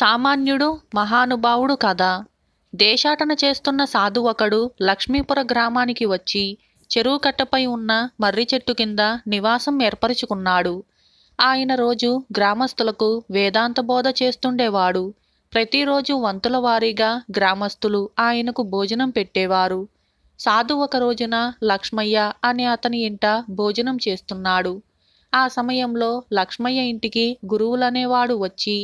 సామాన్యుడు మహానుభావుడు కదా దేశాటన చేస్తున్న సాధు ఒకడు లక్ష్మీపుర గ్రామానికి వచ్చి చెరువు కట్టపై ఉన్న మర్రి చెట్టు కింద నివాసం ఏర్పరుచుకున్నాడు ఆయన రోజు గ్రామస్తులకు వేదాంత బోధ చేస్తుండేవాడు ప్రతిరోజు వంతుల వారీగా గ్రామస్తులు ఆయనకు భోజనం పెట్టేవారు సాధు ఒక రోజున లక్ష్మయ్య అనే అతని ఇంట భోజనం చేస్తున్నాడు ఆ సమయంలో లక్ష్మయ్య ఇంటికి గురువులనేవాడు వచ్చి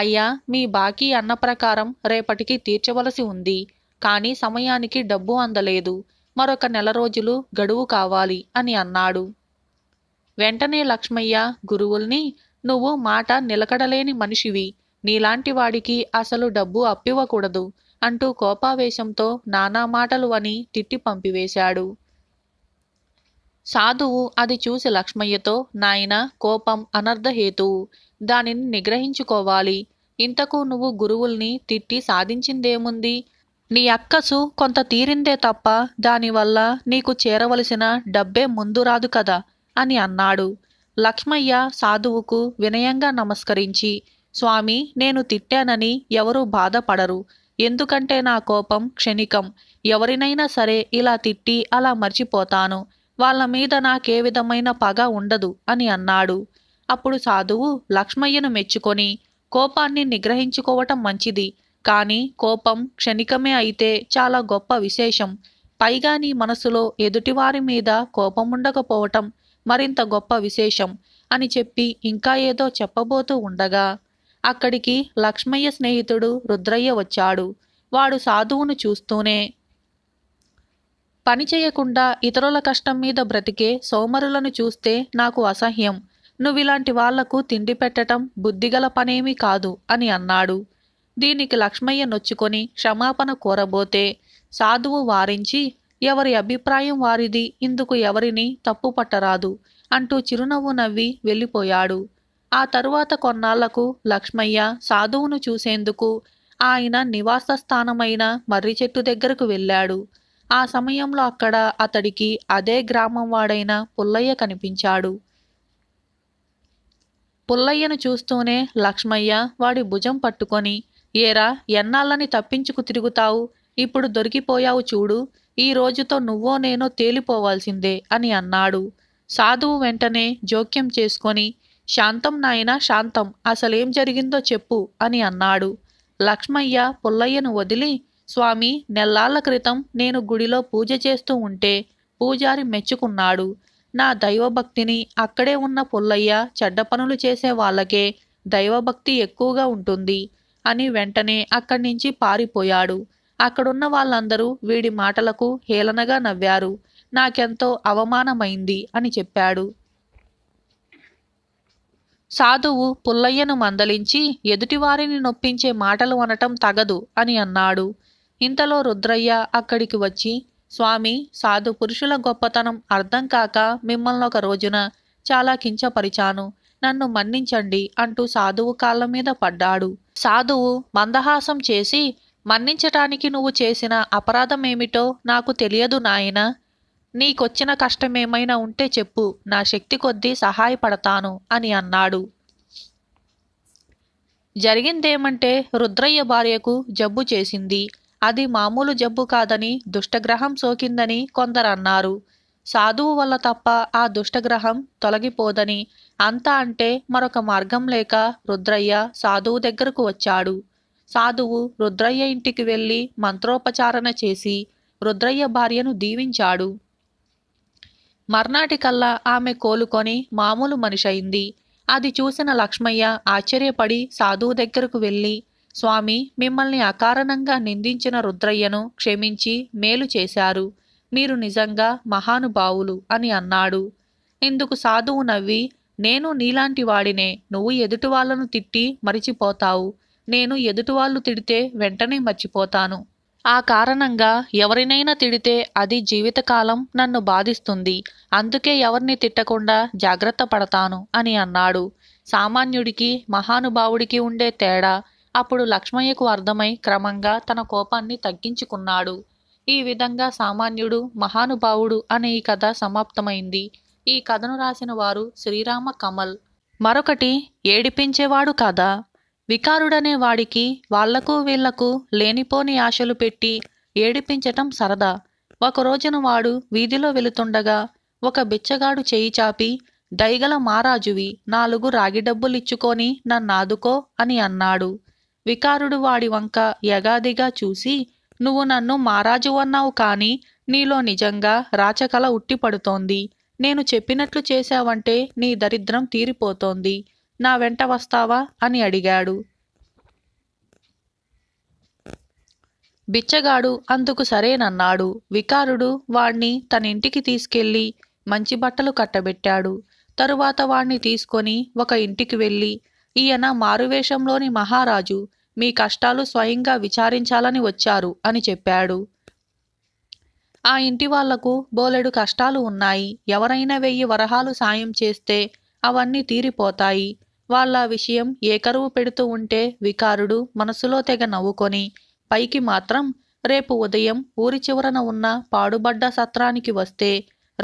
అయ్యా మీ బాకీ అన్న ప్రకారం రేపటికి తీర్చవలసి ఉంది కానీ సమయానికి డబ్బు అందలేదు మరొక నెల రోజులు గడువు కావాలి అని అన్నాడు వెంటనే లక్ష్మయ్య గురువుల్ని నువ్వు మాట నిలకడలేని మనిషివి నీలాంటి వాడికి అసలు డబ్బు అప్పివ్వకూడదు అంటూ కోపావేశంతో నానా మాటలు అని తిట్టి పంపివేశాడు సాధువు అది చూసి లక్ష్మయ్యతో నాయన కోపం అనర్ధహేతువు దానిని నిగ్రహించుకోవాలి ఇంతకు నువ్వు గురువుల్ని తిట్టి సాధించిందేముంది నీ అక్కసు కొంత తీరిందే తప్ప దానివల్ల నీకు చేరవలసిన డబ్బే ముందు రాదు కదా అని అన్నాడు లక్ష్మయ్య సాధువుకు వినయంగా నమస్కరించి స్వామి నేను తిట్టానని ఎవరూ బాధపడరు ఎందుకంటే నా కోపం క్షణికం ఎవరినైనా సరే ఇలా తిట్టి అలా మర్చిపోతాను వాళ్ళ మీద నాకే విధమైన పగ ఉండదు అని అన్నాడు అప్పుడు సాధువు లక్ష్మయ్యను మెచ్చుకొని కోపాన్ని నిగ్రహించుకోవటం మంచిది కాని కోపం క్షణికమే అయితే చాలా గొప్ప విశేషం పైగా నీ మనసులో ఎదుటివారి మీద కోపం ఉండకపోవటం మరింత గొప్ప విశేషం అని చెప్పి ఇంకా ఏదో చెప్పబోతూ ఉండగా అక్కడికి లక్ష్మయ్య స్నేహితుడు రుద్రయ్య వచ్చాడు వాడు సాధువును చూస్తూనే పని చేయకుండా ఇతరుల కష్టం మీద బ్రతికే సోమరులను చూస్తే నాకు అసహ్యం నువ్విలాంటి వాళ్లకు తిండి పెట్టటం బుద్ధిగల పనేమీ కాదు అని అన్నాడు దీనికి లక్ష్మయ్య నొచ్చుకొని క్షమాపణ కోరబోతే సాధువు వారించి ఎవరి అభిప్రాయం వారిది ఇందుకు ఎవరిని తప్పు పట్టరాదు అంటూ చిరునవ్వు నవ్వి వెళ్ళిపోయాడు ఆ తరువాత కొన్నాళ్లకు లక్ష్మయ్య సాధువును చూసేందుకు ఆయన నివాస స్థానమైన మర్రి చెట్టు దగ్గరకు వెళ్ళాడు ఆ సమయంలో అక్కడ అతడికి అదే గ్రామం వాడైన పుల్లయ్య కనిపించాడు పుల్లయ్యను చూస్తూనే లక్ష్మయ్య వాడి భుజం పట్టుకొని ఏరా ఎన్నాళ్ళని తప్పించుకు తిరుగుతావు ఇప్పుడు దొరికిపోయావు చూడు ఈ రోజుతో నువ్వో నేనో తేలిపోవాల్సిందే అని అన్నాడు సాధువు వెంటనే జోక్యం చేసుకొని శాంతం నాయన శాంతం అసలేం జరిగిందో చెప్పు అని అన్నాడు లక్ష్మయ్య పుల్లయ్యను వదిలి స్వామి నెల్లాళ్ల క్రితం నేను గుడిలో పూజ చేస్తూ ఉంటే పూజారి మెచ్చుకున్నాడు నా దైవభక్తిని అక్కడే ఉన్న పుల్లయ్య చెడ్డ పనులు చేసే వాళ్ళకే దైవభక్తి ఎక్కువగా ఉంటుంది అని వెంటనే అక్కడి నుంచి పారిపోయాడు అక్కడున్న వాళ్ళందరూ వీడి మాటలకు హేళనగా నవ్వారు నాకెంతో అవమానమైంది అని చెప్పాడు సాధువు పుల్లయ్యను మందలించి ఎదుటివారిని నొప్పించే మాటలు అనటం తగదు అని అన్నాడు ఇంతలో రుద్రయ్య అక్కడికి వచ్చి స్వామి సాధు పురుషుల గొప్పతనం అర్థం కాక మిమ్మల్ని ఒక రోజున చాలా కించపరిచాను నన్ను మన్నించండి అంటూ సాధువు కాళ్ళ మీద పడ్డాడు సాధువు మందహాసం చేసి మన్నించటానికి నువ్వు చేసిన అపరాధమేమిటో నాకు తెలియదు నాయన నీకొచ్చిన కష్టమేమైనా ఉంటే చెప్పు నా శక్తి కొద్దీ సహాయపడతాను అని అన్నాడు జరిగిందేమంటే రుద్రయ్య భార్యకు జబ్బు చేసింది అది మామూలు జబ్బు కాదని దుష్టగ్రహం సోకిందని కొందరన్నారు సాధువు వల్ల తప్ప ఆ దుష్టగ్రహం తొలగిపోదని అంతా అంటే మరొక మార్గం లేక రుద్రయ్య సాధువు దగ్గరకు వచ్చాడు సాధువు రుద్రయ్య ఇంటికి వెళ్ళి మంత్రోపచారణ చేసి రుద్రయ్య భార్యను దీవించాడు మర్నాటికల్లా ఆమె కోలుకొని మామూలు మనిషయింది అది చూసిన లక్ష్మయ్య ఆశ్చర్యపడి సాధువు దగ్గరకు వెళ్ళి స్వామి మిమ్మల్ని అకారణంగా నిందించిన రుద్రయ్యను క్షమించి మేలు చేశారు మీరు నిజంగా మహానుభావులు అని అన్నాడు ఇందుకు సాధువు నవ్వి నేను నీలాంటి వాడినే నువ్వు ఎదుటివాళ్లను తిట్టి మరిచిపోతావు నేను వాళ్ళు తిడితే వెంటనే మర్చిపోతాను ఆ కారణంగా ఎవరినైనా తిడితే అది జీవితకాలం నన్ను బాధిస్తుంది అందుకే ఎవరిని తిట్టకుండా జాగ్రత్త పడతాను అని అన్నాడు సామాన్యుడికి మహానుభావుడికి ఉండే తేడా అప్పుడు లక్ష్మయ్యకు అర్థమై క్రమంగా తన కోపాన్ని తగ్గించుకున్నాడు ఈ విధంగా సామాన్యుడు మహానుభావుడు అనే ఈ కథ సమాప్తమైంది ఈ కథను రాసిన వారు శ్రీరామ కమల్ మరొకటి ఏడిపించేవాడు కథ వికారుడనే వాడికి వాళ్లకు వీళ్లకు లేనిపోని ఆశలు పెట్టి ఏడిపించటం సరదా ఒక రోజున వాడు వీధిలో వెళుతుండగా ఒక బిచ్చగాడు చేయి చాపి దయగల మారాజువి నాలుగు రాగి డబ్బులిచ్చుకొని నన్నాదుకో అని అన్నాడు వికారుడు వాడి వంక యగాదిగా చూసి నువ్వు నన్ను మారాజు అన్నావు కాని నీలో నిజంగా రాచకళ ఉట్టిపడుతోంది నేను చెప్పినట్లు చేశావంటే నీ దరిద్రం తీరిపోతోంది నా వెంట వస్తావా అని అడిగాడు బిచ్చగాడు అందుకు సరేనన్నాడు వికారుడు వాణ్ణి తన ఇంటికి తీసుకెళ్లి మంచి బట్టలు కట్టబెట్టాడు తరువాత వాణ్ణి తీసుకొని ఒక ఇంటికి వెళ్ళి ఈయన మారువేషంలోని మహారాజు మీ కష్టాలు స్వయంగా విచారించాలని వచ్చారు అని చెప్పాడు ఆ ఇంటి వాళ్లకు బోలెడు కష్టాలు ఉన్నాయి ఎవరైనా వెయ్యి వరహాలు సాయం చేస్తే అవన్నీ తీరిపోతాయి వాళ్ళ విషయం ఏ కరువు పెడుతూ ఉంటే వికారుడు మనసులో తెగ నవ్వుకొని పైకి మాత్రం రేపు ఉదయం ఊరి చివరన ఉన్న పాడుబడ్డ సత్రానికి వస్తే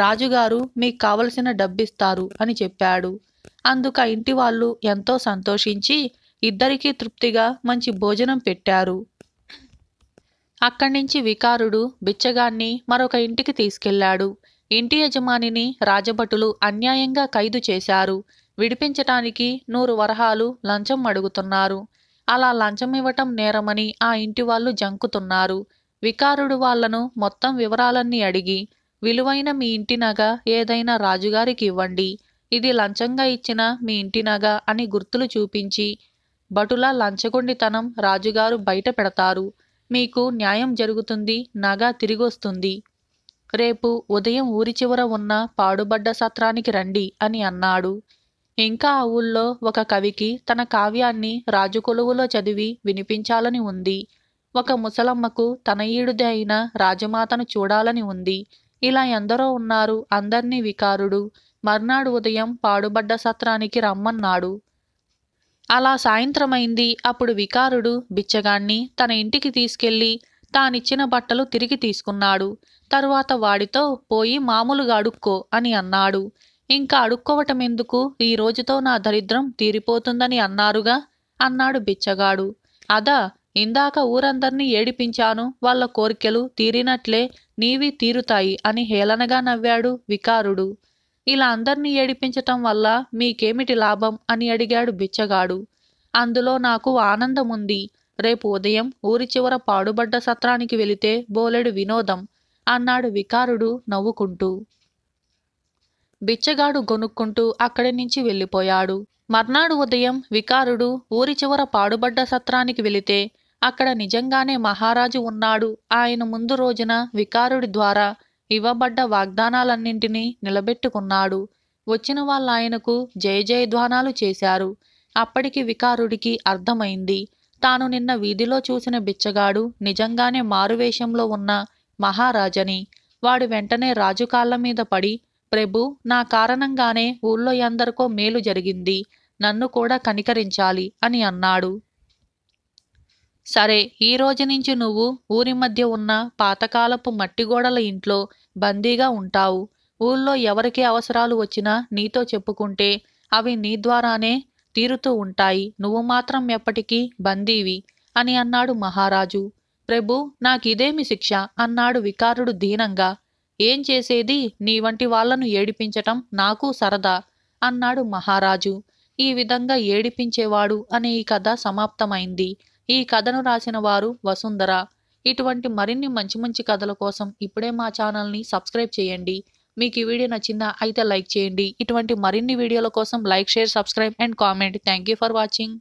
రాజుగారు మీకు కావలసిన డబ్బిస్తారు అని చెప్పాడు అందుక ఇంటి వాళ్ళు ఎంతో సంతోషించి ఇద్దరికీ తృప్తిగా మంచి భోజనం పెట్టారు అక్కడి నుంచి వికారుడు బిచ్చగాన్ని మరొక ఇంటికి తీసుకెళ్లాడు ఇంటి యజమానిని రాజభటులు అన్యాయంగా ఖైదు చేశారు విడిపించటానికి నూరు వరహాలు లంచం అడుగుతున్నారు అలా లంచం ఇవ్వటం నేరమని ఆ ఇంటి వాళ్ళు జంకుతున్నారు వికారుడు వాళ్లను మొత్తం వివరాలన్నీ అడిగి విలువైన మీ ఇంటి నగ ఏదైనా రాజుగారికి ఇవ్వండి ఇది లంచంగా ఇచ్చిన మీ ఇంటి నగ అని గుర్తులు చూపించి బటుల లంచగొండితనం రాజుగారు బయట పెడతారు మీకు న్యాయం జరుగుతుంది నగ తిరిగొస్తుంది రేపు ఉదయం ఊరి చివర ఉన్న పాడుబడ్డ సత్రానికి రండి అని అన్నాడు ఇంకా ఆ ఊళ్ళో ఒక కవికి తన కావ్యాన్ని రాజుకొలువులో చదివి వినిపించాలని ఉంది ఒక ముసలమ్మకు తనయుడిది అయిన రాజమాతను చూడాలని ఉంది ఇలా ఎందరో ఉన్నారు అందర్నీ వికారుడు మర్నాడు ఉదయం పాడుబడ్డ సత్రానికి రమ్మన్నాడు అలా సాయంత్రమైంది అప్పుడు వికారుడు బిచ్చగాణ్ణి తన ఇంటికి తీసుకెళ్లి తానిచ్చిన బట్టలు తిరిగి తీసుకున్నాడు తరువాత వాడితో పోయి మామూలుగా అడుక్కో అని అన్నాడు ఇంకా అడుక్కోవటం ఎందుకు ఈ రోజుతో నా దరిద్రం తీరిపోతుందని అన్నారుగా అన్నాడు బిచ్చగాడు అదా ఇందాక ఊరందర్నీ ఏడిపించాను వాళ్ళ కోరికలు తీరినట్లే నీవి తీరుతాయి అని హేళనగా నవ్వాడు వికారుడు ఇలా అందర్నీ ఏడిపించటం వల్ల మీకేమిటి లాభం అని అడిగాడు బిచ్చగాడు అందులో నాకు ఆనందముంది రేపు ఉదయం ఊరి చివర పాడుబడ్డ సత్రానికి వెళితే బోలెడు వినోదం అన్నాడు వికారుడు నవ్వుకుంటూ బిచ్చగాడు గొనుక్కుంటూ అక్కడి నుంచి వెళ్ళిపోయాడు మర్నాడు ఉదయం వికారుడు ఊరి చివర పాడుబడ్డ సత్రానికి వెళితే అక్కడ నిజంగానే మహారాజు ఉన్నాడు ఆయన ముందు రోజున వికారుడి ద్వారా ఇవ్వబడ్డ వాగ్దానాలన్నింటినీ నిలబెట్టుకున్నాడు వచ్చిన వాళ్ళ ఆయనకు జయజయధ్వానాలు చేశారు అప్పటికి వికారుడికి అర్థమైంది తాను నిన్న వీధిలో చూసిన బిచ్చగాడు నిజంగానే మారువేషంలో ఉన్న మహారాజని వాడు వెంటనే రాజు కాళ్ళ మీద పడి ప్రభు నా కారణంగానే ఊళ్ళో ఎందరికో మేలు జరిగింది నన్ను కూడా కనికరించాలి అని అన్నాడు సరే ఈ రోజు నుంచి నువ్వు ఊరి మధ్య ఉన్న పాతకాలపు మట్టిగోడల ఇంట్లో బందీగా ఉంటావు ఊళ్ళో ఎవరికి అవసరాలు వచ్చినా నీతో చెప్పుకుంటే అవి నీ ద్వారానే తీరుతూ ఉంటాయి నువ్వు మాత్రం ఎప్పటికీ బందీవి అని అన్నాడు మహారాజు ప్రభు నాకిదేమి శిక్ష అన్నాడు వికారుడు దీనంగా ఏం చేసేది నీ వంటి వాళ్లను ఏడిపించటం నాకు సరదా అన్నాడు మహారాజు ఈ విధంగా ఏడిపించేవాడు అనే ఈ కథ సమాప్తమైంది ఈ కథను రాసిన వారు వసుంధర ఇటువంటి మరిన్ని మంచి మంచి కథల కోసం ఇప్పుడే మా ఛానల్ని సబ్స్క్రైబ్ చేయండి మీకు ఈ వీడియో నచ్చిందా అయితే లైక్ చేయండి ఇటువంటి మరిన్ని వీడియోల కోసం like share subscribe and comment thank for watching